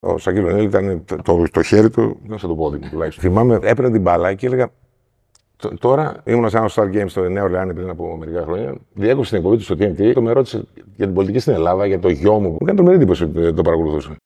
Ο Νέλη ήταν το, το χέρι του, ήταν στο πόδι μου τουλάχιστον. Θυμάμαι, έπαιρνε την μπάλα και έλεγα. Τώρα ήμουν σε ένα Star Games στο Νέο ρεάνι πριν από μερικά χρόνια. Διέκοψε την εκπομπή του στο TNT και με ρώτησε για την πολιτική στην Ελλάδα, για το γιο μου. Μου έκανε τρομερή εντύπωση το παρακολουθούσε.